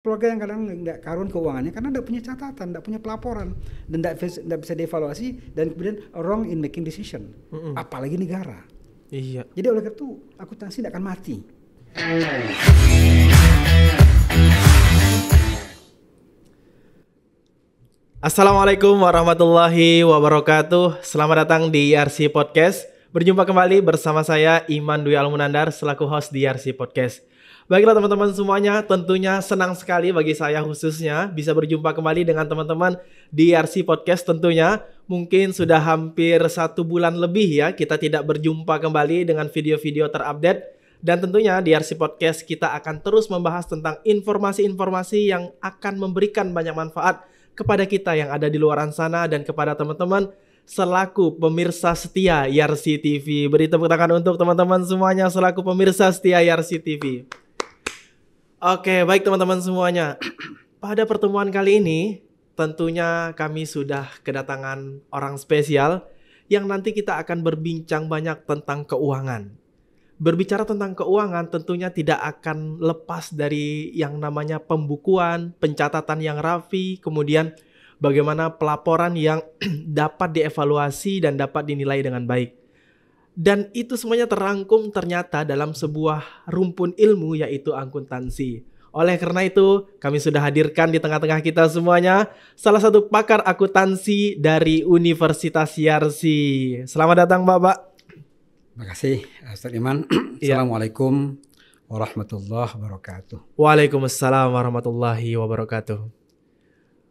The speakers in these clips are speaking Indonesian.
keluarga yang kadang nggak karun keuangannya karena nggak punya catatan, nggak punya pelaporan dan nggak bisa dievaluasi dan kemudian wrong in making decision, mm -mm. apalagi negara. Iya. Jadi oleh karena itu akuntansi tidak akan mati. Assalamualaikum warahmatullahi wabarakatuh. Selamat datang di e RC Podcast. Berjumpa kembali bersama saya Iman Dwi Almunandar selaku host di e RC Podcast. Baiklah teman-teman semuanya, tentunya senang sekali bagi saya khususnya bisa berjumpa kembali dengan teman-teman di RC Podcast tentunya. Mungkin sudah hampir satu bulan lebih ya kita tidak berjumpa kembali dengan video-video terupdate. Dan tentunya di RC Podcast kita akan terus membahas tentang informasi-informasi yang akan memberikan banyak manfaat kepada kita yang ada di luar sana dan kepada teman-teman selaku pemirsa setia YRC TV. Beri tepuk tangan untuk teman-teman semuanya selaku pemirsa setia YRC TV. Oke, baik teman-teman semuanya. Pada pertemuan kali ini, tentunya kami sudah kedatangan orang spesial yang nanti kita akan berbincang banyak tentang keuangan. Berbicara tentang keuangan tentunya tidak akan lepas dari yang namanya pembukuan, pencatatan yang rapi, kemudian bagaimana pelaporan yang dapat dievaluasi dan dapat dinilai dengan baik. Dan itu semuanya terangkum ternyata dalam sebuah rumpun ilmu yaitu akuntansi. Oleh karena itu, kami sudah hadirkan di tengah-tengah kita semuanya salah satu pakar akuntansi dari Universitas Yarsi. Selamat datang, Bapak. Terima kasih, Ustaz Iman. Iya. Assalamualaikum warahmatullahi wabarakatuh. Waalaikumsalam warahmatullahi wabarakatuh.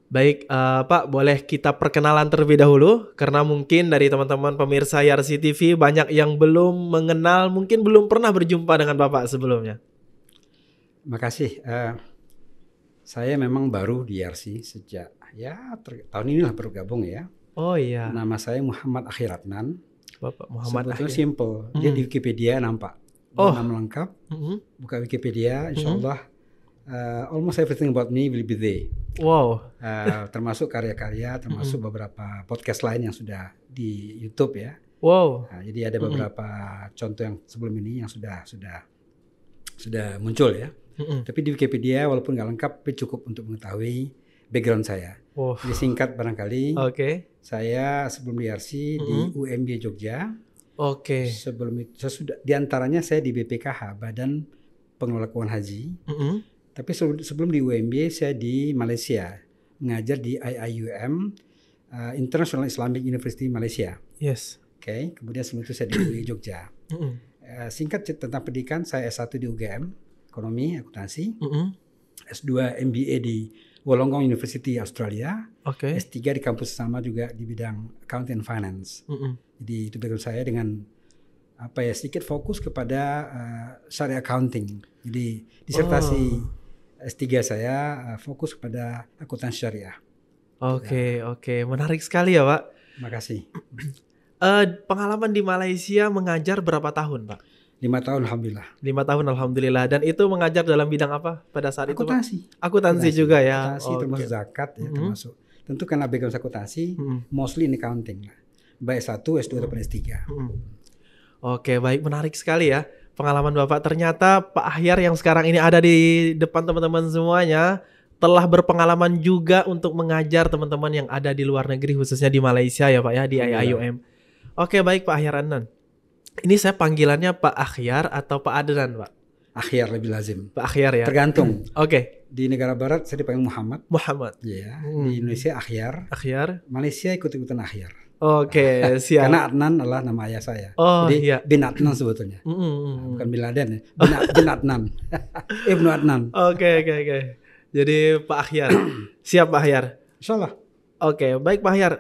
Baik, uh, Pak, boleh kita perkenalan terlebih dahulu karena mungkin dari teman-teman pemirsa YRC TV banyak yang belum mengenal, mungkin belum pernah berjumpa dengan Bapak sebelumnya. Terima kasih. Uh, saya memang baru di YRC sejak ya ter- tahun inilah baru gabung ya. Oh iya. Nama saya Muhammad Akhiratnan. Bapak Muhammad Sebetulnya simple, simple. Dia di hmm. Wikipedia nampak. Oh. Nama lengkap. bukan hmm Buka Wikipedia, insya hmm. Allah. hmm uh, almost everything about me will be there. Wow. Uh, termasuk karya-karya, termasuk mm -hmm. beberapa podcast lain yang sudah di YouTube ya. Wow. Nah, jadi ada beberapa mm -hmm. contoh yang sebelum ini yang sudah sudah sudah muncul ya. Mm -hmm. Tapi di Wikipedia walaupun nggak lengkap, tapi cukup untuk mengetahui background saya. Wow. Jadi singkat barangkali. Oke. Okay. Saya sebelum di RC mm -hmm. di UMB Jogja. Oke. Okay. Sebelum itu sudah diantaranya saya di BPKH Badan Pengelola Keuangan Haji. Mm -hmm tapi sebelum di UMB saya di Malaysia mengajar di IIUM uh, eh, International Islamic University Malaysia. Yes. Oke, okay. kemudian sebelum itu saya di UI Jogja. Mm -hmm. uh, singkat tentang pendidikan saya S1 di UGM Ekonomi Akuntansi. Mm S2 MBA di Wollongong University Australia. Okay. S3 di kampus sama juga di bidang Accounting and Finance. Mm -hmm. Jadi itu background saya dengan apa ya sedikit fokus kepada uh, syariah accounting. Jadi disertasi oh. S3 saya eh, fokus kepada akuntansi syariah. Oke, okay, ya. oke. Okay. Menarik sekali ya, Pak. kasih. uh, pengalaman di Malaysia mengajar berapa tahun, Pak? Lima tahun, Alhamdulillah. Lima tahun, Alhamdulillah. Dan itu mengajar dalam bidang apa pada saat akutansi. itu, Pak? Akuntansi. Akuntansi juga ya? Akuntansi okay. termasuk zakat ya, mm -hmm. termasuk. Tentu karena background akuntansi, mm -hmm. mostly in accounting lah. Baik S1, S2, mm -hmm. ataupun S3. Mm -hmm. Oke, okay, baik. Menarik sekali ya pengalaman Bapak. Ternyata Pak Ahyar yang sekarang ini ada di depan teman-teman semuanya telah berpengalaman juga untuk mengajar teman-teman yang ada di luar negeri khususnya di Malaysia ya Pak ya di IAIOM. Oke, baik Pak Ahyar Anan. Ini saya panggilannya Pak Ahyar atau Pak Adnan, Pak? Ahyar lebih lazim. Pak Ahyar ya. Tergantung. Oke. Okay. Di negara barat saya dipanggil Muhammad. Muhammad. Iya. Hmm. Di Indonesia Ahyar. Ahyar. Malaysia ikut-ikutan Ahyar. Oke, okay, siap. Karena Adnan adalah nama ayah saya. Oh, Jadi iya. bin Adnan sebetulnya. Mm, -hmm. Bukan bin Laden ya. Bin, bin Adnan. Ibnu Adnan. Oke, okay, oke, okay, oke. Okay. Jadi Pak Ahyar. siap Pak Insya Insyaallah. Oke, okay, baik Pak Ahyar.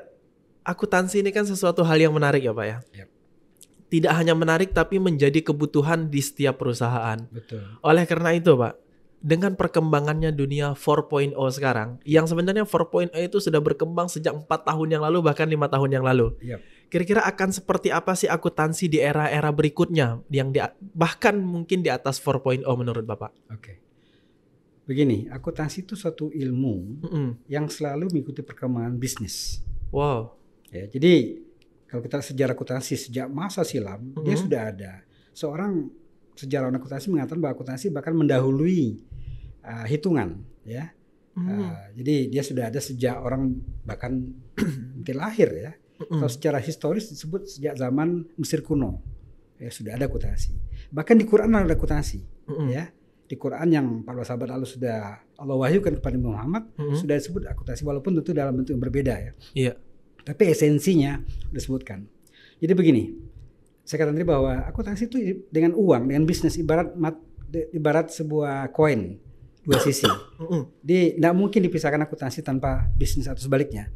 Akuntansi ini kan sesuatu hal yang menarik ya Pak ya. Yep. Tidak hanya menarik tapi menjadi kebutuhan di setiap perusahaan. Betul. Oleh karena itu Pak, dengan perkembangannya dunia 4.0 sekarang, yang sebenarnya 4.0 itu sudah berkembang sejak 4 tahun yang lalu bahkan lima tahun yang lalu. Yep. Kira-kira akan seperti apa sih akuntansi di era-era berikutnya yang di, bahkan mungkin di atas 4.0 menurut Bapak? Oke. Okay. Begini, akuntansi itu satu ilmu mm -hmm. yang selalu mengikuti perkembangan bisnis. Wow. Ya, jadi kalau kita sejarah akuntansi sejak masa silam, mm -hmm. dia sudah ada. Seorang sejarawan akuntansi mengatakan bahwa akuntansi bahkan mendahului Eh, hitungan ya. Uh, Jadi dia sudah ada sejak orang bahkan mungkin lahir ya. Hmm. Kalau secara historis disebut sejak zaman Mesir kuno ya sudah ada kutasi. Bahkan di Quran ada kutasi hmm. ya. Di Quran yang para sahabat Allah sudah Allah wahyukan kepada Muhammad hmm. sudah disebut akutasi ah, walaupun tentu dalam bentuk yang berbeda ya. Iya. Tapi esensinya disebutkan. Jadi begini, saya katakan tadi bahwa akutasi itu dengan uang, dengan bisnis ibarat ibarat sebuah koin dua sisi. Di tidak mungkin dipisahkan akuntansi tanpa bisnis atau sebaliknya.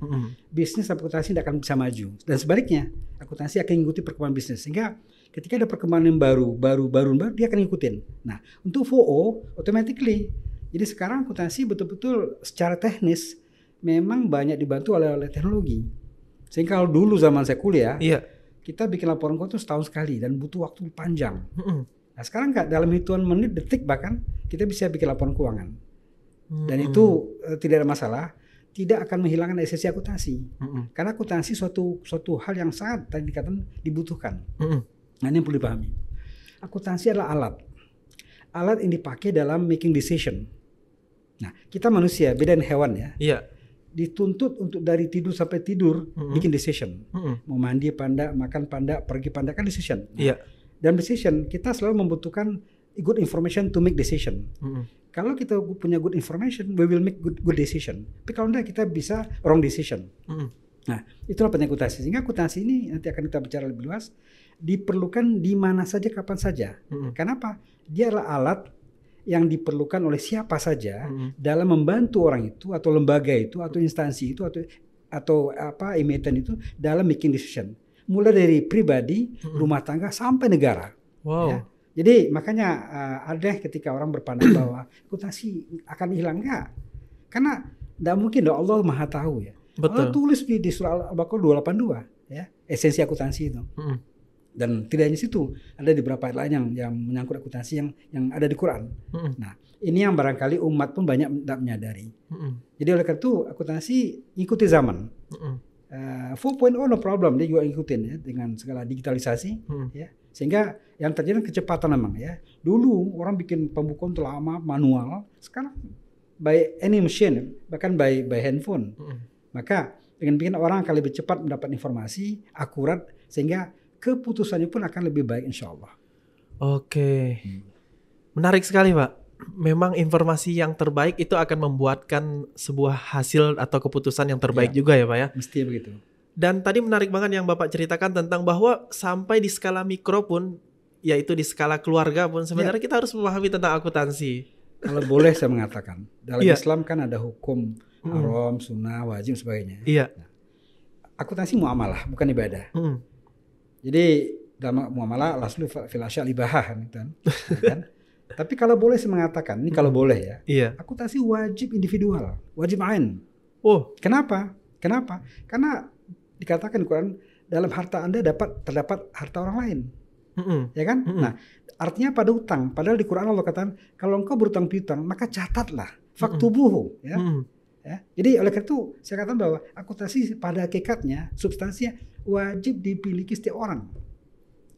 Bisnis akuntansi tidak akan bisa maju dan sebaliknya akuntansi akan mengikuti perkembangan bisnis sehingga ketika ada perkembangan yang baru, baru, baru, baru dia akan ngikutin. Nah untuk FO automatically. Jadi sekarang akuntansi betul-betul secara teknis memang banyak dibantu oleh oleh teknologi. Sehingga kalau dulu zaman saya kuliah, iya. kita bikin laporan keuangan itu setahun sekali dan butuh waktu panjang. Mm -hmm. Nah sekarang nggak dalam hitungan menit detik bahkan kita bisa bikin laporan keuangan hmm. dan itu uh, tidak ada masalah tidak akan menghilangkan esensi akuntansi hmm. karena akuntansi suatu suatu hal yang sangat tadi dikatakan dibutuhkan. Hmm. Nah ini yang perlu dipahami. Akuntansi adalah alat alat yang dipakai dalam making decision. Nah kita manusia beda dengan hewan ya. Yeah dituntut untuk dari tidur sampai tidur mm -hmm. bikin decision. -hmm. Mau mandi panda, makan panda, pergi panda kan decision. yeah. Iya. Dan decision kita selalu membutuhkan good information to make decision. Mm -hmm. Kalau kita punya good information, we will make good good decision. Tapi kalau enggak kita bisa wrong decision. Mm -hmm. Nah, itulah pentingnya akuntansi. Sehingga akuntansi ini nanti akan kita bicara lebih luas diperlukan di mana saja kapan saja. Mm -hmm. Kenapa? Dia adalah alat yang diperlukan oleh siapa saja mm -hmm. dalam membantu orang itu atau lembaga itu atau instansi itu atau atau apa emiten itu dalam making decision mulai dari pribadi, hmm. rumah tangga sampai negara. Wow. Ya. Jadi makanya uh, eh, ada ketika orang berpandang bahwa akuntansi akan hilang enggak. Karena tidak mungkin dong Allah Maha tahu ya. Betul. Allah tulis di, di surah Al-Baqarah 282 ya, esensi akuntansi itu. Hmm. Dan tidak hanya situ, ada di beberapa ayat lain yang yang menyangkut akuntansi yang yang ada di Quran. Hmm. Nah, ini yang barangkali umat pun banyak tidak menyadari. Hmm. Jadi oleh karena itu akuntansi ikuti zaman. Hmm. Eh, point 4.0 no problem dia juga ikutin ya dengan segala digitalisasi hmm. ya sehingga yang terjadi kecepatan memang ya dulu orang bikin pembukuan itu lama manual sekarang by any machine bahkan by by handphone hmm. maka dengan bikin orang akan lebih cepat mendapat informasi akurat sehingga keputusannya pun akan lebih baik insya Allah oke okay. hmm. menarik sekali pak memang informasi yang terbaik itu akan membuatkan sebuah hasil atau keputusan yang terbaik ya, juga ya Pak ya. Mesti begitu. Dan tadi menarik banget yang Bapak ceritakan tentang bahwa sampai di skala mikro pun yaitu di skala keluarga pun sebenarnya ya. kita harus memahami tentang akuntansi. Kalau boleh saya mengatakan dalam ya. Islam kan ada hukum hmm. haram, sunnah, wajib sebagainya. Iya. Nah, akuntansi muamalah bukan ibadah. Hmm. Jadi dalam muamalah laslu filasial ibahah. Gitu kan? Iya kan? Tapi kalau boleh saya mengatakan, ini kalau hmm. boleh ya. Iya. Akuntansi wajib individual, wajib ain. Oh, kenapa? Kenapa? Karena dikatakan Quran dalam harta Anda dapat terdapat harta orang lain. Mm -mm. Ya kan? Mm -mm. Nah, artinya pada utang. Padahal di Quran Allah katakan kalau engkau berutang piutang, maka catatlah faktubuhu, mm -mm. ya. Mm -mm. Ya. Jadi oleh karena itu saya katakan bahwa akuntansi pada hakikatnya substansinya wajib dipiliki setiap orang.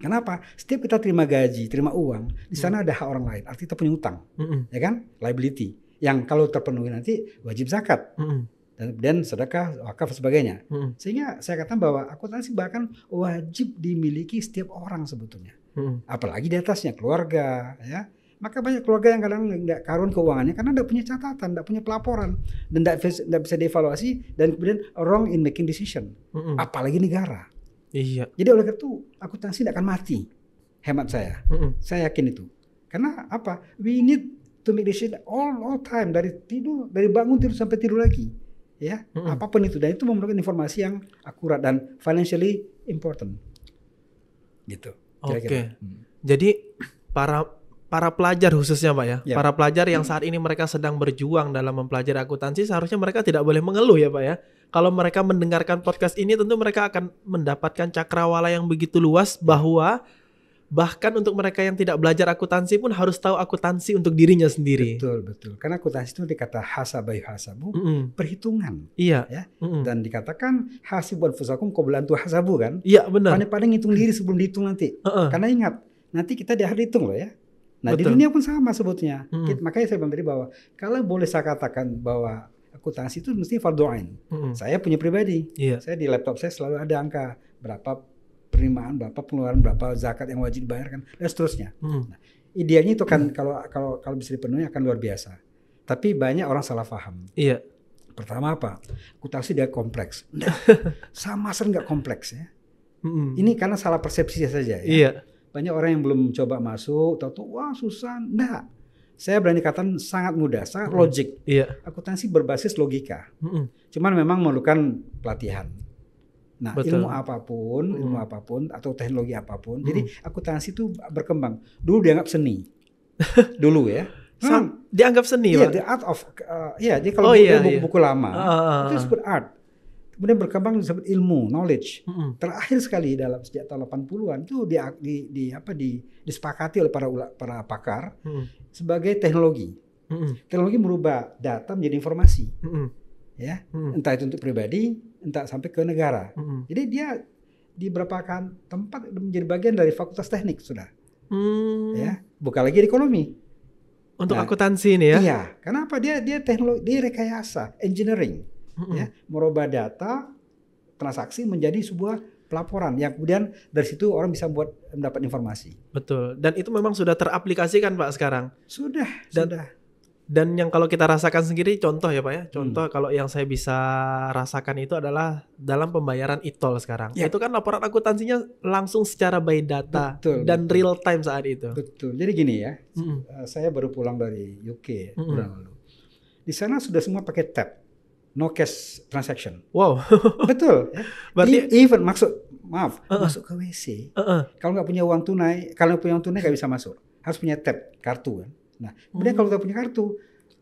Kenapa? Setiap kita terima gaji, terima uang, di sana hmm. ada hak orang lain. Artinya kita punya utang, hmm. ya kan? Liability yang kalau terpenuhi nanti wajib zakat. Hmm. Dan, dan sedekah, wakaf sebagainya. Hmm. Sehingga saya katakan bahwa akuntansi bahkan wajib dimiliki setiap orang sebetulnya. Hmm. Apalagi di atasnya keluarga, ya. Maka banyak keluarga yang kadang tidak karun keuangannya karena tidak punya catatan, tidak punya pelaporan, dan tidak bisa dievaluasi dan kemudian wrong in making decision. -hmm. Apalagi negara. Iya. Jadi oleh karena itu akuntansi tidak akan mati, hemat saya. Mm -hmm. Saya yakin itu. Karena apa? We need to make decision all all time dari tidur, dari bangun tidur sampai tidur lagi, ya. Mm -hmm. Apapun itu dan itu memerlukan informasi yang akurat dan financially important, gitu. Oke. Okay. Hmm. Jadi para para pelajar khususnya pak ya, ya. para pelajar yang saat ini mereka sedang berjuang dalam mempelajari akuntansi seharusnya mereka tidak boleh mengeluh ya pak ya kalau mereka mendengarkan podcast ini tentu mereka akan mendapatkan cakrawala yang begitu luas bahwa bahkan untuk mereka yang tidak belajar akuntansi pun harus tahu akuntansi untuk dirinya sendiri. Betul betul. Karena akuntansi itu dikata hasabai hasabu, mm -mm. perhitungan. Iya. Ya. Mm -mm. Dan dikatakan hasibun fusakum qablan tu hasabu kan? Iya benar. Pandai-pandai ngitung diri sebelum dihitung nanti. Mm Karena ingat, nanti kita di akhir hitung loh ya. Nah, Betul. di dunia pun sama sebutnya. Mm -hmm. Makanya saya memberi bahwa kalau boleh saya katakan bahwa akuntansi itu mesti fardoain. Mm-hmm. Saya punya pribadi. Yeah. Saya di laptop saya selalu ada angka berapa penerimaan, berapa pengeluaran, berapa zakat yang wajib dibayarkan dan seterusnya. Mm-hmm. Nah, idealnya itu kan mm-hmm. kalau kalau kalau bisa dipenuhi akan luar biasa. Tapi banyak orang salah paham. Iya. Yeah. Pertama apa? Akuntansi dia kompleks. Nah, sama sekali nggak kompleks ya. Mm-hmm. Ini karena salah persepsi saja ya. Iya. Yeah. Banyak orang yang belum coba masuk, tahu tuh wah susah. Enggak saya berani katakan sangat mudah, sangat mm. logik. Iya. Akuntansi berbasis logika. Mm Cuman memang memerlukan pelatihan. Nah, Betul. ilmu apapun, mm. ilmu apapun atau teknologi apapun. Mm. Jadi akuntansi itu berkembang. Dulu dianggap seni. Dulu ya. hmm. dianggap seni, Iya, the art of uh, iya, jadi kalau oh, buku, iya, iya. buku, iya. lama uh, itu disebut art. Kemudian berkembang disebut ilmu, knowledge. Mm Terakhir sekali dalam sejak tahun 80-an itu di, di, di apa di disepakati oleh para para pakar mm sebagai teknologi. Hmm. Teknologi merubah data menjadi informasi. Hmm. Ya, hmm. entah itu untuk pribadi, entah sampai ke negara. Hmm. Jadi dia di beberapa tempat menjadi bagian dari fakultas teknik sudah. Hmm. Ya, bukan lagi di ekonomi. Untuk nah, akuntansi ini ya. Iya, kenapa dia dia teknologi dia rekayasa engineering hmm. ya, merubah data transaksi menjadi sebuah Laporan yang kemudian dari situ orang bisa buat mendapat informasi. Betul. Dan itu memang sudah teraplikasikan Pak sekarang. Sudah, dan, sudah. Dan yang kalau kita rasakan sendiri contoh ya Pak ya. Contoh hmm. kalau yang saya bisa rasakan itu adalah dalam pembayaran e toll sekarang. Ya. Itu kan laporan akuntansinya langsung secara by data betul, dan betul. real time saat itu. Betul. Jadi gini ya. Mm -mm. Saya baru pulang dari UK mm -mm. lalu. Di sana sudah semua pakai tab no cash transaction. Wow. Betul. Berarti e-, even maksud maaf uh -uh. masuk ke WC. Uh -uh. Kalau nggak punya uang tunai, kalau punya uang tunai nggak bisa masuk. Harus punya tab kartu kan. Nah, kemudian hmm. kalau nggak punya kartu,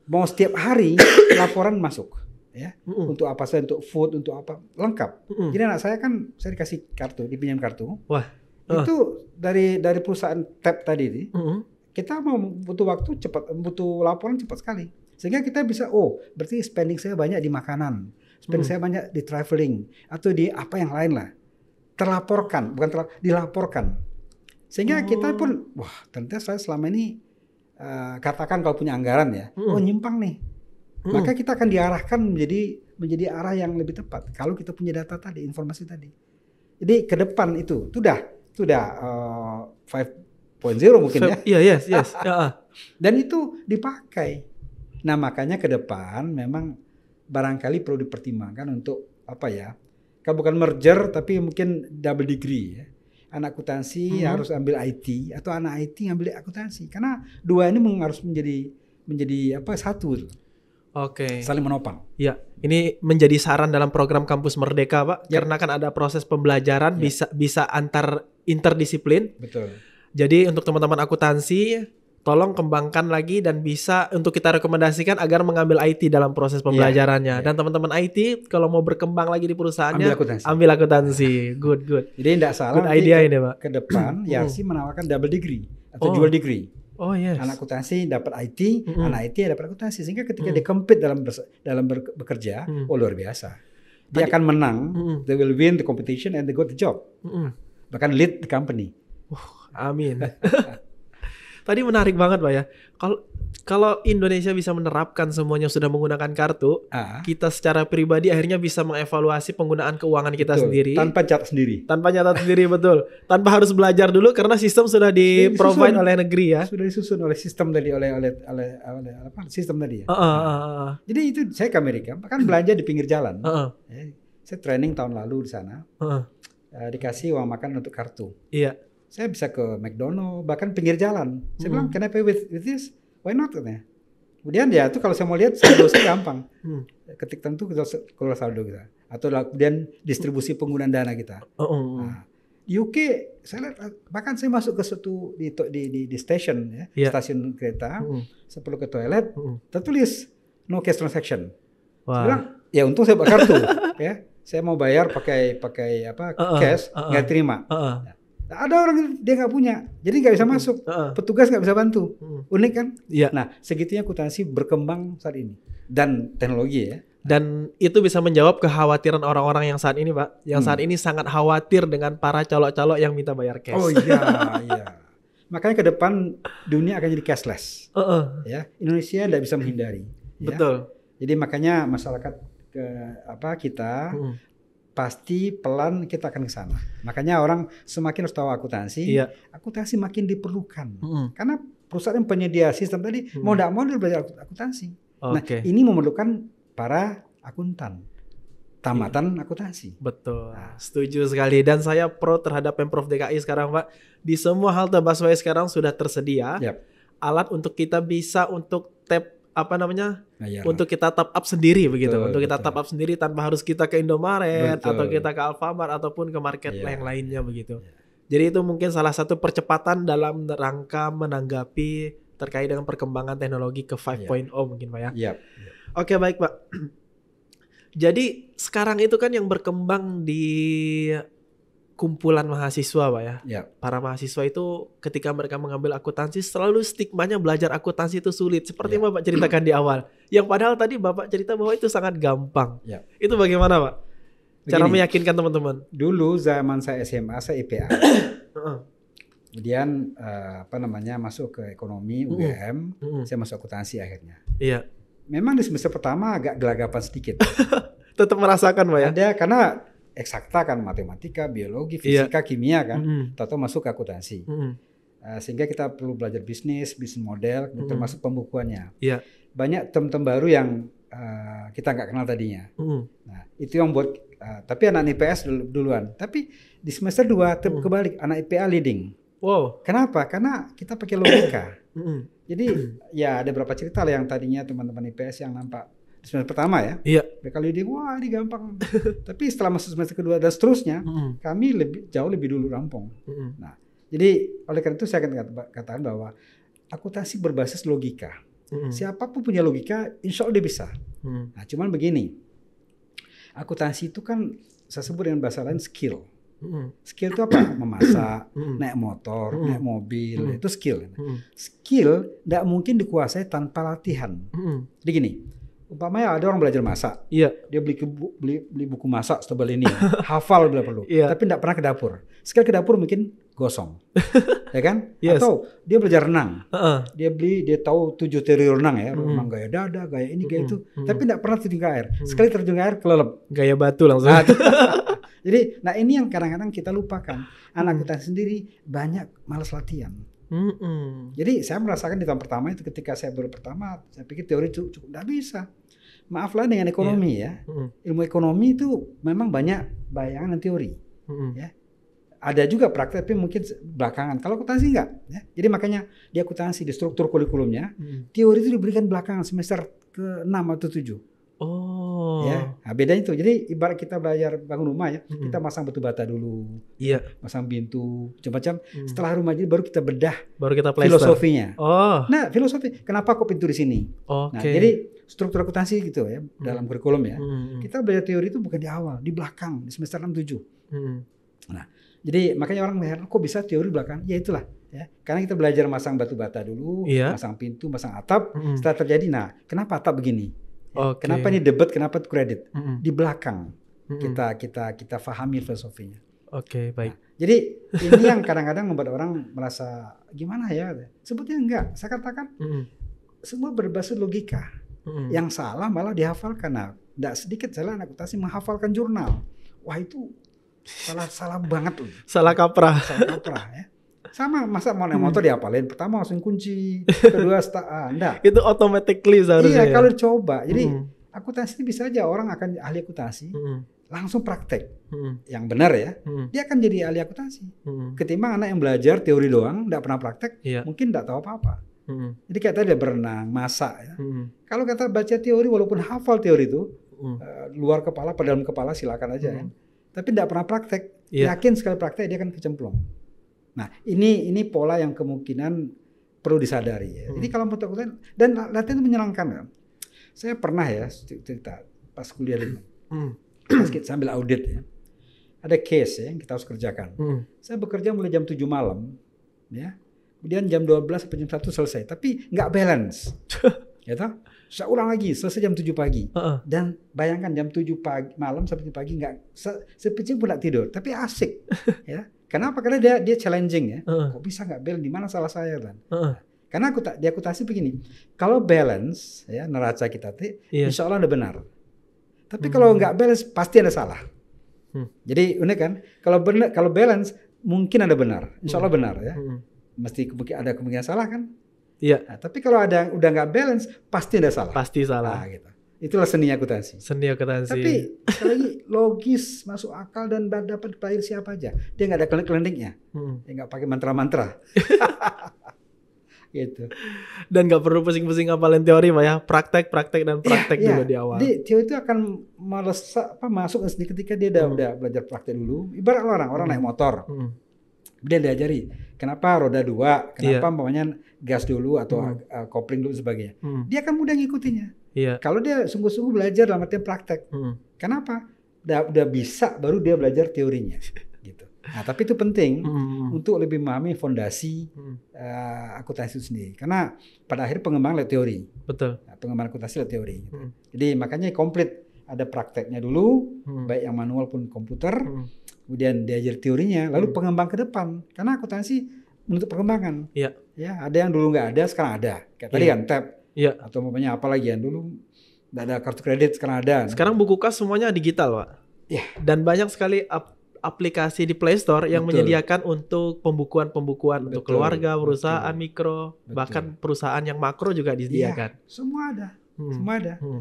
mau setiap hari laporan masuk ya mm -mm. untuk apa saja untuk food untuk apa lengkap mm -mm. jadi anak saya kan saya dikasih kartu dipinjam kartu wah uh. itu dari dari perusahaan tab tadi ini mm -mm. kita mau butuh waktu cepat butuh laporan cepat sekali sehingga kita bisa oh berarti spending saya banyak di makanan spending mm. saya banyak di traveling atau di apa yang lain lah terlaporkan, bukan terlap, dilaporkan. Sehingga hmm. kita pun, wah tentu saya selama ini uh, katakan kalau punya anggaran ya, menyimpang oh nyimpang nih. hmm. Maka kita akan diarahkan menjadi menjadi arah yang lebih tepat kalau kita punya data tadi, informasi tadi. Jadi ke depan itu, sudah sudah uh, eh, 5.0 mungkin ya. Iya, yes, yes. Ya, ah. Dan itu dipakai. Nah makanya ke depan memang barangkali perlu dipertimbangkan untuk apa ya bukan merger tapi mungkin double degree ya. Anak akuntansi hmm. harus ambil IT atau anak IT ambil akuntansi karena dua ini harus menjadi menjadi apa satu. Oke. Okay. Saling menopang. Ya, ini menjadi saran dalam program kampus Merdeka, Pak. Ya. Karena kan ada proses pembelajaran ya. bisa bisa antar interdisiplin. Betul. Jadi untuk teman-teman akuntansi tolong kembangkan lagi dan bisa untuk kita rekomendasikan agar mengambil IT dalam proses iya. pembelajarannya. Yeah, yeah. Dan teman-teman IT kalau mau berkembang lagi di perusahaannya ambil akuntansi. Ambil akuntansi. good, good. Jadi tidak salah. Good idea ke, ini, Pak. Ke depan sih menawarkan double degree atau oh. dual degree. Oh yes. Anak akuntansi dapat IT, mm -hmm. anak IT dapat akuntansi sehingga ketika mm -hmm. dia compete dalam dalam bekerja, mm oh luar biasa. Dia Tadi, akan menang, mm -hmm. they will win the competition and they got the job. Mm -hmm. Bahkan lead the company. Uh, amin. Tadi menarik banget Pak ya. Kalau kalau Indonesia bisa menerapkan semuanya sudah menggunakan kartu, ah. kita secara pribadi akhirnya bisa mengevaluasi penggunaan keuangan kita betul. sendiri. Tanpa catat sendiri. Tanpa catat sendiri betul. Tanpa harus belajar dulu karena sistem sudah di provide oleh negeri ya. Sudah disusun oleh sistem tadi oleh oleh oleh, oleh apa sistem tadi ya. Uh, uh, uh, uh. Jadi itu saya ke Amerika, kan belanja di pinggir jalan. Uh, uh. saya training tahun lalu di sana. Uh, uh. dikasih uang makan untuk kartu. Iya saya bisa ke McDonald bahkan pinggir jalan saya hmm. bilang can with with this why not katanya kemudian ya itu kalau saya mau lihat saldo saya gampang hmm. ketik tentu keluar saldo kita atau kemudian distribusi penggunaan dana kita oh, oh, oh. Nah, UK saya lihat bahkan saya masuk ke satu di di di, di station ya yeah. stasiun kereta mm. saya perlu ke toilet mm. tertulis no cash transaction wow. saya bilang ya untung saya pakai kartu ya saya mau bayar pakai pakai apa uh -uh, cash nggak uh -uh. terima uh -uh. ya. Nah, ada orang dia nggak punya, jadi nggak bisa hmm. masuk. Petugas nggak bisa bantu. Hmm. Unik kan? Iya. Nah, segitunya akuntansi berkembang saat ini dan teknologi ya. Dan itu bisa menjawab kekhawatiran orang-orang yang saat ini, Pak, yang hmm. saat ini sangat khawatir dengan para calok-calok yang minta bayar cash. Oh iya, iya. Makanya ke depan dunia akan jadi cashless. Uh -uh. Ya, Indonesia tidak bisa menghindari. Ya. Jadi makanya masyarakat ke apa kita hmm pasti pelan kita akan ke sana. Makanya orang semakin harus tahu akuntansi, iya. akuntansi makin diperlukan. Mm -hmm. Karena perusahaan yang penyedia sistem tadi mm -hmm. mau tidak mau dia belajar akuntansi. Okay. Nah, ini memerlukan para akuntan tamatan iya. akuntansi. Betul. Nah. Setuju sekali dan saya pro terhadap Pemprov DKI sekarang, Pak. Di semua halte busway sekarang sudah tersedia yep. alat untuk kita bisa untuk tap apa namanya untuk kita top up sendiri begitu betul, untuk kita betul. top up sendiri tanpa harus kita ke Indomaret betul. atau kita ke Alfamart ataupun ke market yeah. yang lainnya begitu yeah. jadi itu mungkin salah satu percepatan dalam rangka menanggapi terkait dengan perkembangan teknologi ke 5.0 iya. yeah. mungkin pak ya iya. oke baik pak jadi sekarang itu kan yang berkembang di kumpulan mahasiswa pak ya. ya. Para mahasiswa itu ketika mereka mengambil akuntansi selalu stigmanya belajar akuntansi itu sulit. Seperti ya. yang bapak ceritakan di awal. Yang padahal tadi bapak cerita bahwa itu sangat gampang. Ya. Itu bagaimana pak? Cara Begini, meyakinkan teman-teman. Dulu zaman saya SMA saya IPA. Kemudian uh, apa namanya masuk ke ekonomi UGM, mm -hmm. saya masuk akuntansi akhirnya. Iya. Memang di semester pertama agak gelagapan sedikit. Tetap merasakan pak ya. Ada karena eksakta kan matematika, biologi, iya. fisika, yeah. kimia kan, mm -hmm. atau masuk akuntansi. Mm -hmm. uh, sehingga kita perlu belajar bisnis, bisnis model, mm -hmm. termasuk pembukuannya. Yeah. Banyak term-term baru yang uh, kita nggak kenal tadinya. Mm -hmm. Nah itu yang buat uh, tapi anak IPS duluan. Tapi di semester 2 ter- mm -hmm. kebalik anak IPA leading. Wow. Kenapa? Karena kita pakai logika. mm -hmm. Jadi ya ada beberapa cerita lah yang tadinya teman-teman IPS yang nampak semester pertama ya. Iya. Mereka leading, wah ini gampang. Tapi setelah masuk semester kedua dan seterusnya, mm -hmm. kami lebih jauh lebih dulu rampung. Mm -hmm. Nah, jadi oleh karena itu saya akan katakan bahwa akuntansi berbasis logika. Mm -hmm. Siapapun punya logika, insya Allah dia bisa. Mm -hmm. Nah, cuman begini, akuntansi itu kan saya sebut dengan bahasa lain skill. Skill itu apa? Memasak, naik motor, naik mobil, itu skill. Skill tidak mungkin dikuasai tanpa latihan. Mm Jadi gini, umpamanya ada orang belajar masak, iya. dia beli, beli beli buku masak setebal ini, hafal bila perlu, iya. tapi tidak pernah ke dapur. Sekali ke dapur mungkin gosong, ya kan? Yes. Atau dia belajar renang, uh-uh. dia beli dia tahu tujuh teori renang ya, mm. renang gaya dada, gaya ini, gaya itu, mm. tapi tidak pernah terjun ke air. Sekali terjun ke air kelelep, gaya batu langsung. Nah, gitu. Jadi, nah ini yang kadang-kadang kita lupakan. Anak kita sendiri banyak malas latihan. Mm-mm. Jadi saya merasakan di tahun pertama itu ketika saya baru pertama, saya pikir teori cukup, cukup tidak bisa maaflah dengan iya. ekonomi yeah. ya. Mm-hmm. Ilmu ekonomi itu memang banyak bayangan dan teori. Mm-hmm. Ya. Ada juga praktek tapi mungkin belakangan. Kalau akuntansi enggak ya. Jadi makanya di akuntansi di struktur kurikulumnya mm-hmm. teori itu diberikan belakangan semester ke-6 atau 7. Oh. Ya, nah, bedanya itu. Jadi ibarat kita belajar bangun rumah ya, mm-hmm. kita masang batu bata dulu. Iya. Masang pintu, macam-macam. Mm. Setelah rumah jadi baru kita bedah. Baru kita plaster. Filosofinya. Oh. Nah, filosofi. Kenapa kok pintu di sini? Oke. Okay. Nah, jadi struktur akuntansi gitu ya hmm. dalam kurikulum ya. Hmm, hmm. Kita belajar teori itu bukan di awal, di belakang di semester 6 7. Hmm. Nah, jadi makanya orang heran oh, kok bisa teori belakang? Ya itulah ya. Karena kita belajar masang batu bata dulu, yeah. masang pintu, masang atap. Hmm. Setelah terjadi, nah, kenapa atap begini? Okay. Kenapa ini debat? kenapa kredit? Hmm. Di belakang hmm. kita kita kita pahami filosofinya. Oke, okay, nah, baik. Nah, jadi ini yang kadang-kadang membuat orang merasa gimana ya? Sebetulnya enggak. Saya katakan mm. semua berbasis logika. Hmm. Yang salah malah dihafalkan. Nah, tidak sedikit salah anak UTASI menghafalkan jurnal. Wah itu salah salah banget tuh. Salah kaprah. Salah kaprah ya. Sama masa mau naik hmm. motor Pertama langsung kunci, kedua setengah ah, Itu automatically seharusnya. Iya, ya? kalau coba. Jadi hmm. akuntansi bisa aja orang akan ahli akuntansi. Hmm. Langsung praktek. Hmm. Yang benar ya. Hmm. Dia akan jadi ahli akuntansi. Hmm. Ketimbang anak yang belajar teori doang, enggak pernah praktek, yeah. mungkin enggak tahu apa-apa. Hmm. Jadi kata dia berenang, masak. Ya. Hmm. Kalau kata baca teori, walaupun hafal teori itu, hmm. uh, luar kepala, pada dalam kepala silakan aja ya. hmm. Ya. Tapi tidak pernah praktek. Yeah. Yakin sekali praktek dia akan kecemplung. Nah ini ini pola yang kemungkinan perlu disadari. Ya. Hmm. Jadi kalau mau latihan dan latihan itu menyenangkan ya. Saya pernah ya cerita pas kuliah dulu, hmm. kita, sambil audit ya. Ada case ya, yang kita harus kerjakan. Hmm. Saya bekerja mulai jam 7 malam, ya kemudian jam 12 sampai jam 1 selesai tapi nggak balance ya toh saya ulang lagi selesai jam 7 pagi uh -uh. dan bayangkan jam 7 pagi malam sampai jam pagi nggak se sepecing pun nggak tidur tapi asik ya kenapa karena dia dia challenging ya uh -uh. kok bisa nggak balance di mana salah saya kan uh -uh. Karena aku tak diakutasi begini, kalau balance ya neraca kita tuh, yeah. insya Allah ada benar. Tapi hmm. kalau nggak balance pasti ada salah. Hmm. Jadi unik kan? Kalau benar, kalau balance mungkin ada benar, insya Allah hmm. benar ya. Hmm mesti ada kemungkinan salah kan? Iya. Nah, tapi kalau ada yang udah nggak balance, pasti ada salah. Pasti salah. Nah, gitu. Itulah seni akuntansi. Seni akuntansi. Tapi lagi logis, masuk akal dan dapat pelajari siapa aja. Dia nggak ada kelendingnya. Hmm. Dia nggak pakai mantra-mantra. gitu. Dan nggak perlu pusing-pusing ngapalin teori, Pak ya. Praktek, praktek dan praktek ya, juga ya. di awal. Jadi teori itu akan masuk apa, masuk ketika dia udah, hmm. belajar praktek dulu. Ibarat orang, orang hmm. naik motor. Hmm. Dia diajari Kenapa roda dua? Kenapa yeah. umpamanya gas dulu atau mm. kopling dulu sebagainya? Mm. Dia akan mudah ngikutinya. Yeah. Kalau dia sungguh-sungguh belajar dalam artian praktek. Mm. Kenapa? Udah, udah bisa baru dia belajar teorinya. gitu. Nah, tapi itu penting hmm. hmm, hmm. untuk lebih memahami fondasi mm. uh, akuntansi itu sendiri. Karena pada akhir pengembangan lewat teori. Betul. Nah, pengembangan akuntansi lewat teori. Gitu. Hmm. Jadi makanya komplit ada prakteknya dulu, hmm. baik yang manual pun komputer. Hmm kemudian diajar teorinya, lalu hmm. pengembang ke depan. Karena akuntansi untuk perkembangan. Iya. Ya, ada yang dulu nggak ada, sekarang ada. Kayak tadi iya. kan tab. Iya. Atau umpamanya apa lagi yang dulu nggak ada kartu kredit, sekarang ada. Sekarang buku kas semuanya digital, Pak. Iya. Dan banyak sekali ap aplikasi di Play Store yang menyediakan untuk pembukuan-pembukuan untuk keluarga, perusahaan Betul. mikro, Betul. bahkan perusahaan yang makro juga disediakan. Iya, semua ada. Hmm. Semua ada. Hmm.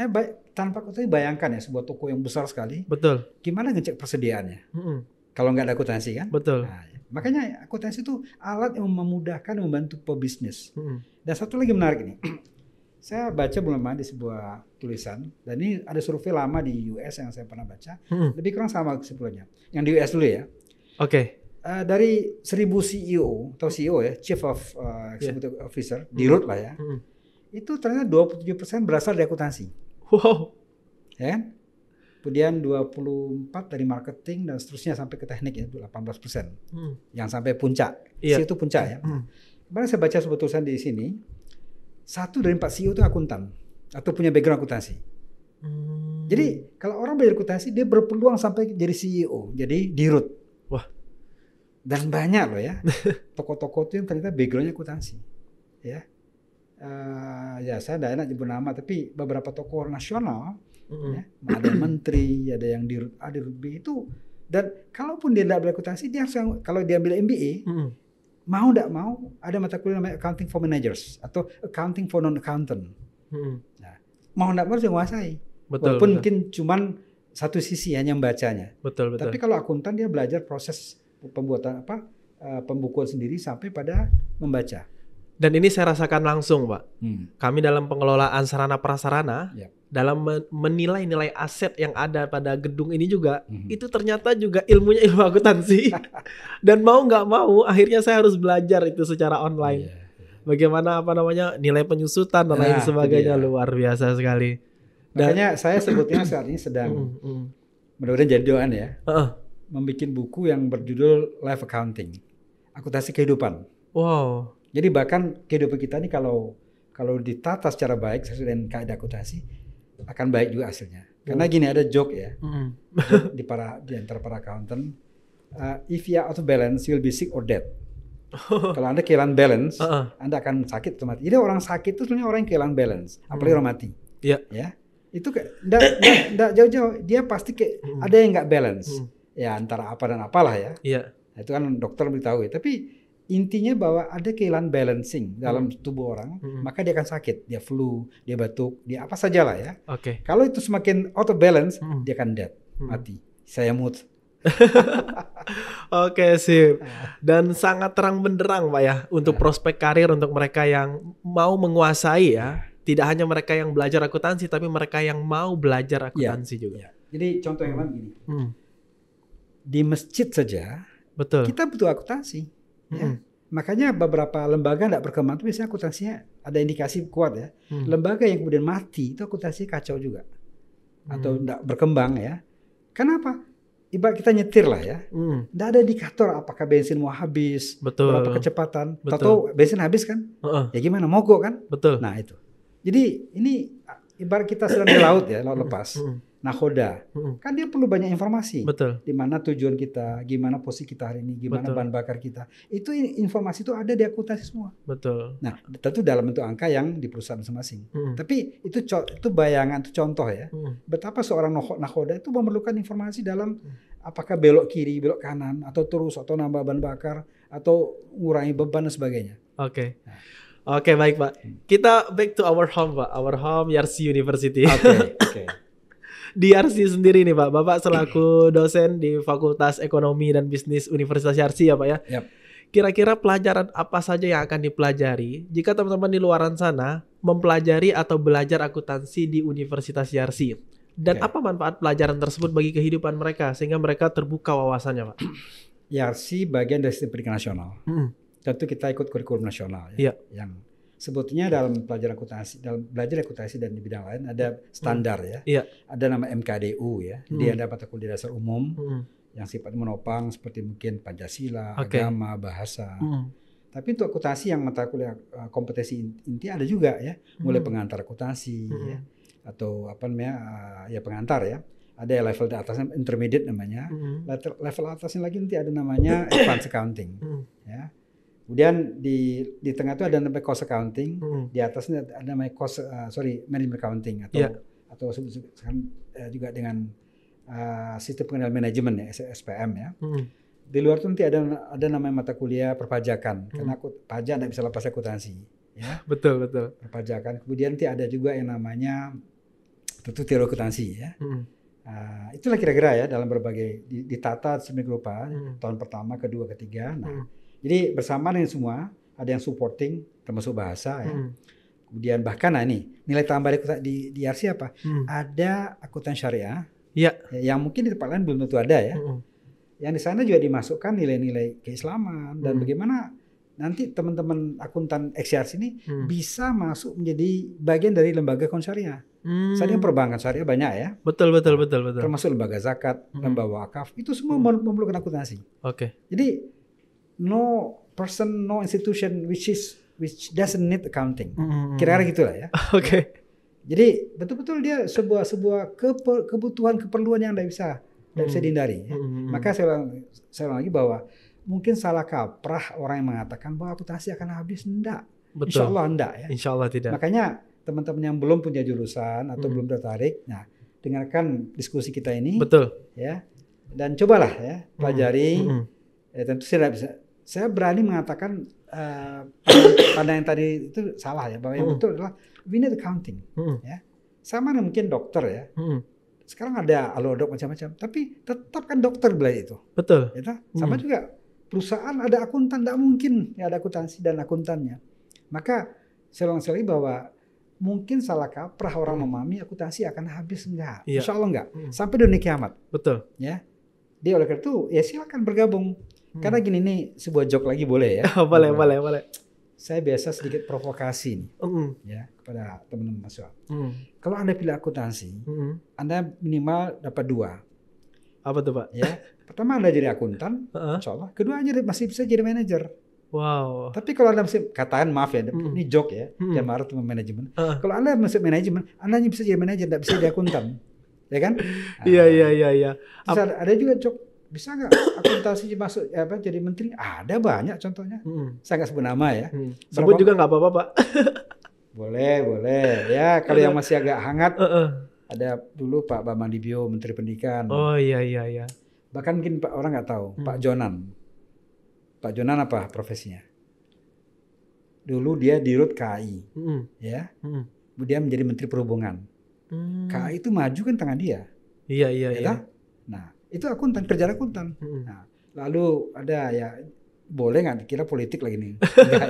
Eh, baik, tanpa tapi bayangkan ya sebuah toko yang besar sekali. Betul. Gimana ngecek persediaannya? Mm -hmm. Kalau nggak ada akuntansi kan? Betul. Nah, ya. makanya akuntansi itu alat yang memudahkan membantu pebisnis. Mm -hmm. Dan satu lagi menarik ini, saya baca belum lama di sebuah tulisan dan ini ada survei lama di US yang saya pernah baca. -hmm. Lebih kurang sama kesimpulannya. Yang di US dulu ya. Oke. Okay. Uh, eh, dari seribu CEO atau CEO ya, Chief of uh, Executive yeah. Officer di Root lah ya. -hmm itu ternyata 27% berasal dari akuntansi. Wow. Ya kan? Kemudian 24 dari marketing dan seterusnya sampai ke teknik ya 18 persen. Hmm. Yang sampai puncak. Iya. Yeah. itu puncak ya. Hmm. Kemarin saya baca sebetulnya di sini. Satu dari empat CEO itu akuntan. Atau punya background akuntansi. Hmm. Jadi kalau orang belajar akuntansi dia berpeluang sampai jadi CEO. Jadi dirut. Wah. Dan banyak loh ya. Toko-toko itu yang ternyata backgroundnya akuntansi. Ya uh, ya saya tidak enak nyebut nama tapi beberapa tokoh nasional mm-hmm. ya, ada menteri ada yang di ah, di B itu dan kalaupun dia tidak berakuntansi dia harus kalau dia ambil MBA mm-hmm. mau tidak mau ada mata kuliah namanya accounting for managers atau accounting for non accountant mm-hmm. nah, ya, mau tidak mau harus menguasai betul, walaupun betul. mungkin cuman satu sisi hanya membacanya betul betul tapi kalau akuntan dia belajar proses pembuatan apa eh, pembukuan sendiri sampai pada membaca dan ini saya rasakan langsung, Pak. Hmm. Kami dalam pengelolaan sarana prasarana, yep. Iya. dalam menilai nilai aset yang ada pada gedung ini juga, hmm. itu ternyata juga ilmunya ilmu akuntansi. Dan mau nggak mau, akhirnya saya harus belajar itu secara online. Yeah. Iya. Bagaimana apa namanya nilai penyusutan dan nah, lain sebagainya iya. luar biasa sekali. Dan, Makanya saya sebutnya saat ini sedang, hmm, hmm. mudah-mudahan jadi doan ya, uh -uh. membuat buku yang berjudul Life Accounting, akuntansi kehidupan. Wow jadi bahkan kehidupan kita ini kalau kalau ditata secara baik sesuai dengan kaidah akutasi akan baik juga hasilnya. Karena gini ada joke ya mm. di para di antara para accountant, uh, if you are out of balance, you will be sick or dead. kalau anda kehilangan balance, uh -uh. anda akan sakit atau mati. Jadi orang sakit itu sebenarnya orang yang kehilangan balance, mm. apalagi mm. orang mati. Yeah. Ya, itu tidak jauh-jauh dia pasti ke, mm. ada yang nggak balance, mm. ya antara apa dan apalah ya. Yeah. Iya. itu kan dokter beritahu. Ya. Tapi intinya bahwa ada kehilangan balancing dalam hmm. tubuh orang, hmm. maka dia akan sakit, dia flu, dia batuk, dia apa saja lah ya. Oke. Okay. Kalau itu semakin out of balance, hmm. dia akan dead, hmm. mati. Saya mood. Oke okay, sip. Ah. Dan sangat terang benderang Pak ya untuk ah. prospek karir untuk mereka yang mau menguasai ya. Ah. Tidak hanya mereka yang belajar akuntansi tapi mereka yang mau belajar akuntansi ya, juga. Ya. Jadi contoh yang hmm. lain gini. Hmm. Di masjid saja Betul. Kita butuh akuntansi. Ya. Hmm. Makanya beberapa lembaga tidak berkembang itu biasanya akuntansinya ada indikasi kuat ya. Hmm. Lembaga yang kemudian mati itu akuntansinya kacau juga atau tidak hmm. berkembang ya. Kenapa? Ibarat kita nyetir lah ya. Tidak hmm. ada indikator apakah bensin mau habis, Betul. berapa kecepatan. Betul. bensin habis kan? Uh-uh. Ya gimana mogok kan? Betul. Nah itu. Jadi ini ibarat kita sedang di laut ya, laut hmm. lepas. Hmm nahoda. Hmm. Kan dia perlu banyak informasi. Betul. Di mana tujuan kita, gimana posisi kita hari ini, gimana Betul. bahan bakar kita. Itu informasi itu ada di akuntansi semua. Betul. Nah, tentu dalam bentuk angka yang di perusahaan masing-masing. Hmm. Tapi itu itu bayangan, itu contoh ya. Hmm. Betapa seorang nahoda itu memerlukan informasi dalam mm. apakah belok kiri, belok kanan atau terus atau nambah bahan bakar atau ngurangi beban dan sebagainya. Oke. Okay. Nah. Oke, okay, baik, Pak. Hmm. Kita back to our home, Pak. Our home Yarsi University. Oke, okay, oke. Okay di RC sendiri nih Pak. Bapak selaku dosen di Fakultas Ekonomi dan Bisnis Universitas Yarsi ya Pak ya. Yep. Kira-kira pelajaran apa saja yang akan dipelajari jika teman-teman di luaran sana mempelajari atau belajar akuntansi di Universitas Yarsi? Dan okay. apa manfaat pelajaran tersebut bagi kehidupan mereka sehingga mereka terbuka wawasannya Pak? Yarsi ya, bagian dari sistem pendidikan nasional. Mm. Tentu kita ikut kurikulum nasional ya, yeah. yang sebetulnya dalam pelajaran akuntansi, dalam belajar akuntansi dan di bidang lain ada hmm. standar ya. Iya. Ada nama MKDU ya. Hmm. Dia mata kuliah dasar umum hmm. yang sifatnya menopang seperti mungkin Pancasila, okay. agama, bahasa. Hmm. Tapi untuk akuntansi yang mata kuliah eh, kompetensi inti ada juga ya, mulai hmm. pengantar akuntansi hmm. ya atau apa namanya eh, ya pengantar ya ada level di atasnya intermediate namanya mm -hmm. level atasnya lagi nanti ada namanya advanced accounting mm -hmm. ya Kemudian di di tengah itu ada namanya cost accounting, hmm. di atasnya ada namanya cost uh, sorry management accounting atau yeah. atau sekarang eh, juga dengan uh, sistem pengendalian manajemen ya SPM ya. Hmm. Di luar itu nanti ada ada namanya mata kuliah perpajakan hmm. karena aku pajak tidak bisa lepas akuntansi ya. betul betul. Perpajakan. Kemudian nanti ada juga yang namanya tentu teori akuntansi ya. Hmm. Uh, itulah kira-kira ya dalam berbagai ditata di semikrupa hmm. tahun pertama, kedua, ketiga. Nah. Hmm jadi bersama dengan semua, ada yang supporting termasuk bahasa ya. Hmm. Kemudian bahkan nah ini nilai tambah di di RC apa? Hmm. Ada akuntan syariah. Iya. Yang mungkin di tempat lain belum tentu ada ya. Hmm. Yang di sana juga dimasukkan nilai-nilai keislaman dan hmm. bagaimana nanti teman-teman akuntan XRC ini hmm. bisa masuk menjadi bagian dari lembaga konsyariah. Hmm. Saya perbankan syariah banyak ya. Betul betul betul betul. Termasuk lembaga zakat, hmm. lembaga wakaf, itu semua hmm. memerlukan akuntansi. Oke. Okay. Jadi no person, no institution which is which doesn't need accounting. kira mm, mm, mm. Kira-kira gitulah ya. Oke. Okay. Jadi betul-betul dia sebuah sebuah keper, kebutuhan keperluan yang tidak bisa tidak mm. bisa dihindari. Ya. Mm. Maka saya bilang, saya bilang lagi bahwa mungkin salah kaprah orang yang mengatakan bahwa akuntansi akan habis enggak. Betul. Insya Allah ya. Insya Allah tidak. Makanya teman-teman yang belum punya jurusan atau hmm. belum tertarik, nah dengarkan diskusi kita ini. Betul. Ya. Dan cobalah ya pelajari. mm Hmm. Ya, tentu saya tidak bisa saya berani mengatakan uh, pada yang tadi itu salah ya bahwa yang hmm. betul adalah we need accounting mm. ya sama dengan mungkin dokter ya mm. sekarang ada alodok macam-macam tapi tetap kan dokter belajar itu betul itu ya sama mm. juga perusahaan ada akuntan tidak mungkin ya ada akuntansi dan akuntannya maka saya ulang bahwa mungkin salah kaprah orang hmm. memahami akuntansi akan habis enggak iya. insya Allah enggak hmm. sampai dunia kiamat betul ya dia oleh karena itu ya silakan bergabung karena hmm. gini nih sebuah joke lagi boleh ya? Oh, boleh, nah, boleh, boleh. Saya biasa sedikit provokasi nih, mm. ya kepada teman-teman mahasiswa. Mm. Kalau anda pilih akuntansi, mm. anda minimal dapat dua. Apa tuh pak? Ya, pertama anda jadi akuntan, uh Kedua anda masih bisa jadi manajer. Wow. Tapi kalau anda masih katakan maaf ya, mm. ini joke ya, mm. jangan marah teman manajemen. Uh. Kalau anda masih manajemen, anda hanya bisa jadi manajer, tidak bisa jadi akuntan, ya kan? Iya, nah. iya, iya, iya. Ada juga joke bisa nggak akuntansi masuk eh, apa jadi menteri? Ada banyak contohnya. Hmm. Saya nggak sebut nama ya. Hmm. Sebut Berapa? juga nggak apa-apa, Pak. boleh, boleh. Ya, kalau yang masih agak hangat uh -uh. ada dulu Pak Bambang Dibio Menteri Pendidikan. Oh iya iya iya. Bahkan mungkin Pak orang nggak tahu, hmm. Pak Jonan. Pak Jonan apa profesinya? Dulu dia di Rut KI. Hmm. Ya. Hmm. Dia menjadi Menteri Perhubungan. Hmm. KI itu maju kan tangan dia. Iya iya ya, iya. Nah, itu akuntan kerjaan akuntan hmm. nah, lalu ada ya boleh nggak kira politik lagi nih ya.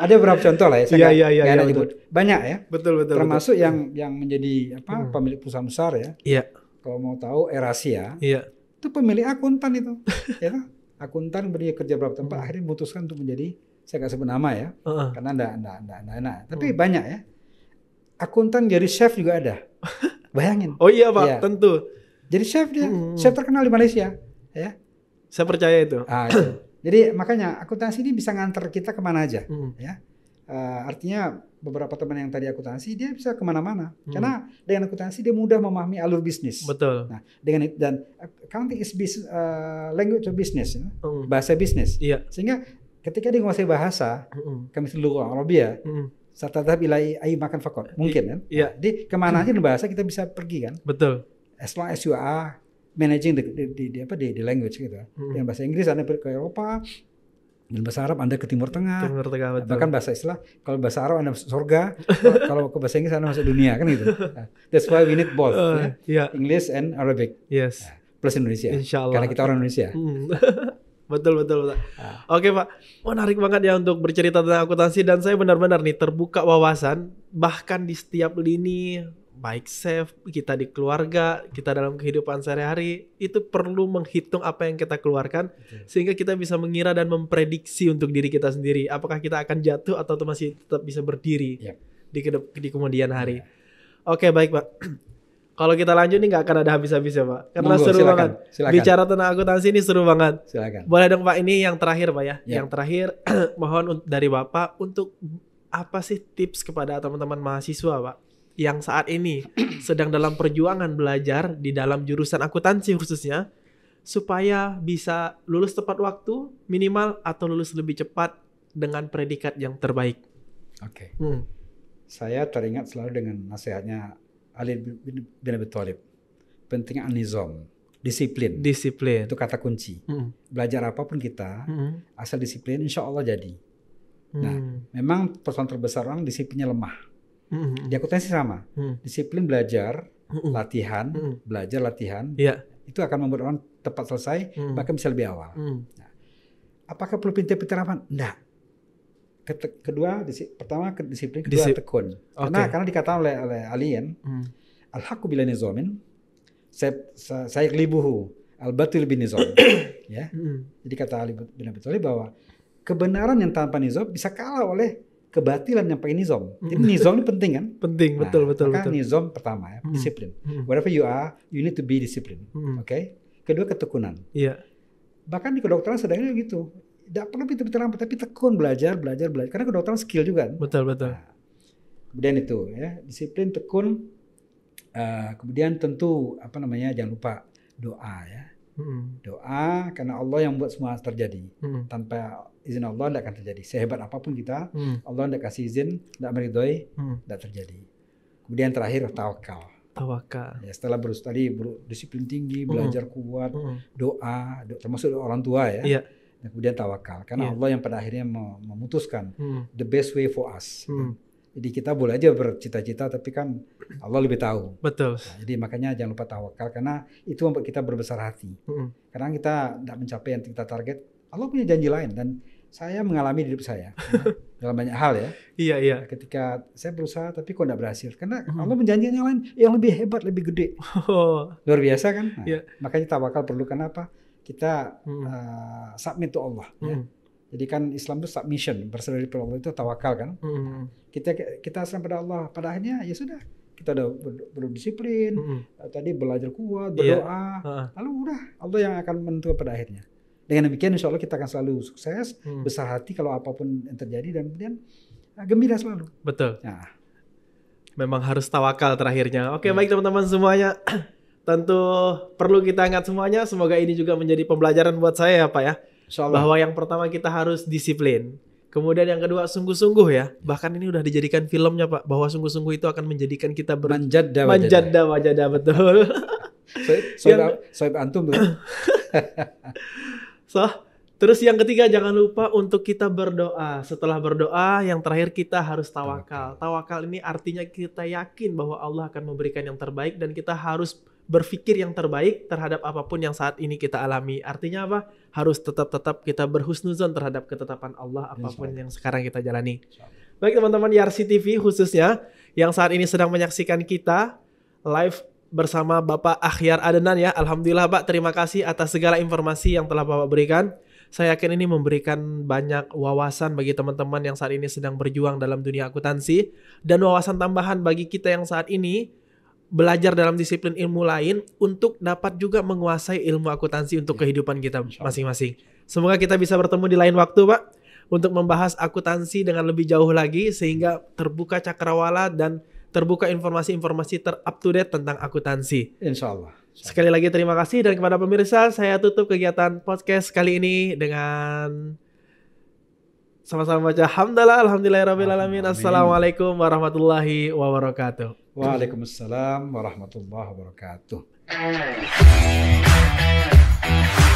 ada beberapa contoh lah ya saya ya, ya, ya, ya, nyebut banyak ya betul betul termasuk betul. Iya. yang hmm. yang menjadi apa hmm. pemilik perusahaan besar ya iya kalau mau tahu Erasia iya itu pemilik akuntan itu ya kan? akuntan beri kerja berapa tempat hmm. akhirnya memutuskan untuk menjadi saya nggak sebut nama ya uh -uh. karena enggak enggak enggak enggak, enggak. tapi hmm. banyak ya akuntan jadi chef juga ada bayangin oh iya pak ya. tentu jadi chef dia, hmm, hmm. chef terkenal di Malaysia, ya. Saya percaya itu. Ah, ya. Jadi makanya akuntansi ini bisa ngantar kita kemana aja, hmm. ya. Uh, artinya beberapa teman yang tadi akuntansi dia bisa kemana-mana hmm. karena dengan akuntansi dia mudah memahami alur bisnis. Betul. Nah dengan dan accounting is bis, uh, language of business, ya. hmm. bahasa bisnis. Iya. Sehingga ketika dia menguasai bahasa, hmm. kami seluruh orang Arabia, hmm serta tetap ilai ayo makan fakot mungkin kan iya. jadi kemana aja bahasa kita bisa pergi kan betul as long as you are managing the, the, the, the apa the, the language gitu. Hmm. bahasa Inggris Anda ke Eropa, dan bahasa Arab Anda ke Timur Tengah. Timur Tengah betul. Bahkan bahasa Islam, kalau bahasa Arab Anda masuk surga, kalau ke bahasa Inggris Anda masuk dunia kan gitu. Nah, that's why we need both, uh, ya. yeah. English and Arabic. Yes. Nah, plus Indonesia. Insya Allah. Karena kita orang Indonesia. Hmm. betul betul betul. Ah. Oke pak, menarik banget ya untuk bercerita tentang akuntansi dan saya benar-benar nih terbuka wawasan bahkan di setiap lini baik safe, kita di keluarga, kita dalam kehidupan sehari-hari, itu perlu menghitung apa yang kita keluarkan okay. sehingga kita bisa mengira dan memprediksi untuk diri kita sendiri apakah kita akan jatuh atau masih tetap bisa berdiri yeah. di, di kemudian hari. Yeah. Oke, baik, Pak. Kalau kita lanjut ini nggak akan ada habis-habisnya Pak. Karena Munggu, seru silakan, banget. Silakan. Bicara tentang akuntansi ini seru banget. Silakan. Boleh dong Pak, ini yang terakhir Pak ya. ya. Yang terakhir mohon dari Bapak untuk apa sih tips kepada teman-teman mahasiswa Pak yang saat ini sedang dalam perjuangan belajar di dalam jurusan akuntansi khususnya supaya bisa lulus tepat waktu minimal atau lulus lebih cepat dengan predikat yang terbaik. Oke. Okay. Hmm. Saya teringat selalu dengan nasihatnya Ali bin Abi Thalib. Pentingnya anizom, disiplin. Disiplin. Itu kata kunci. Hmm. Belajar apapun kita, hmm. asal disiplin insya Allah jadi. Nah, hmm. Nah, memang persoalan terbesar orang disiplinnya lemah Mm-hmm. Di akuntansi sama. Mm. Disiplin belajar, hmm latihan, hmm belajar latihan. Yeah. Itu akan membuat orang tepat selesai, mm. bahkan bisa lebih awal. Mm. Nah, apakah perlu pintar-pintar apa? Enggak. Kedua, disi, pertama disiplin, kedua Disip. tekun. Okay. Karena dikatakan oleh, oleh alien, mm. al bila nizomin, saya, saya libuhu, al bin nizom. ya. Mm. Jadi kata Ali bin Abi Thalib bahwa kebenaran yang tanpa nizom bisa kalah oleh kebatilan yang nyampe nizom Jadi nizom ini penting kan? Penting, nah, betul, betul, maka betul. nizom pertama ya, hmm. disiplin. Hmm. Whatever you are, you need to be disiplin Hmm. Oke? Okay? Kedua ketekunan. Iya. Yeah. Bahkan di kedokteran sedangnya begitu. Tidak perlu pintar-pintar amat, tapi tekun belajar, belajar, belajar. Karena kedokteran skill juga kan? Betul, betul. Nah, kemudian itu ya, disiplin, tekun. Uh, kemudian tentu apa namanya? Jangan lupa doa ya. Hmm. Doa karena Allah yang buat semua terjadi. Hmm. Tanpa izin Allah tidak akan terjadi. Sehebat apapun kita, hmm. Allah tidak kasih izin, tidak meridhoi, hmm. tidak terjadi. Kemudian terakhir tawakal. Tawakal. Ya, setelah berus tadi disiplin tinggi, hmm. belajar hmm. kuat, hmm. doa, do, termasuk doa orang tua ya. Yeah. Dan kemudian tawakal. Karena yeah. Allah yang pada akhirnya memutuskan hmm. the best way for us. Hmm. Jadi kita boleh aja bercita-cita tapi kan Allah lebih tahu. Betul. Nah, jadi makanya jangan lupa tawakal karena itu membuat kita berbesar hati. Mm -hmm. Karena kita tidak mencapai yang kita target, Allah punya janji lain dan saya mengalami hidup saya ya. dalam banyak hal ya. Iya iya. Ketika saya berusaha tapi kok tidak berhasil karena hmm. Allah menjanjikan yang lain yang lebih hebat lebih gede. Oh. Luar biasa kan? Nah, yeah. Makanya tawakal perlu kenapa? Kita hmm. uh, submit to Allah. Ya. Hmm. Ya. Jadi kan Islam itu submission berserah kepada Allah itu tawakal kan? Hmm. hmm, hmm. Kita kita serah pada Allah. Pada akhirnya ya sudah kita udah berdisiplin, hmm, hmm. tadi belajar kuat, iya. berdoa, yeah. lalu udah Allah yang akan menentukan pada akhirnya. Dengan demikian insya Allah kita akan selalu sukses, hmm. besar hati kalau apapun yang terjadi dan kemudian ah, gembira selalu. Betul. Nah. Memang harus tawakal terakhirnya. Oke, hmm. baik teman-teman semuanya. Tentu perlu kita ingat semuanya. Semoga ini juga menjadi pembelajaran buat saya ya Pak ya. Bahwa yang pertama kita harus disiplin. Kemudian yang kedua sungguh-sungguh ya. Bahkan ini udah dijadikan filmnya Pak bahwa sungguh-sungguh itu akan menjadikan kita ber manjada Manjadda wajadah betul. Soib, soib, soib antum tuh. So, terus yang ketiga jangan lupa untuk kita berdoa. Setelah berdoa, yang terakhir kita harus tawakal. Tawakal ini artinya kita yakin bahwa Allah akan memberikan yang terbaik dan kita harus berpikir yang terbaik terhadap apapun yang saat ini kita alami. Artinya apa? Harus tetap-tetap kita berhusnuzon terhadap ketetapan Allah apapun yang sekarang kita jalani. Baik teman-teman Yarsi TV khususnya yang saat ini sedang menyaksikan kita live bersama Bapak Akhyar Adenan ya. Alhamdulillah Pak, terima kasih atas segala informasi yang telah Bapak berikan. Saya yakin ini memberikan banyak wawasan bagi teman-teman yang saat ini sedang berjuang dalam dunia akuntansi dan wawasan tambahan bagi kita yang saat ini belajar dalam disiplin ilmu lain untuk dapat juga menguasai ilmu akuntansi untuk iya. kehidupan kita masing-masing. Semoga kita bisa bertemu di lain waktu, Pak, untuk membahas akuntansi dengan lebih jauh lagi sehingga terbuka cakrawala dan terbuka informasi-informasi terup to date tentang akuntansi. Insya Allah. Sekali lagi terima kasih dan kepada pemirsa saya tutup kegiatan podcast kali ini dengan sama-sama baca hamdalah Alhamdulillahirobbilalamin. Assalamualaikum warahmatullahi wabarakatuh. Waalaikumsalam warahmatullahi wabarakatuh.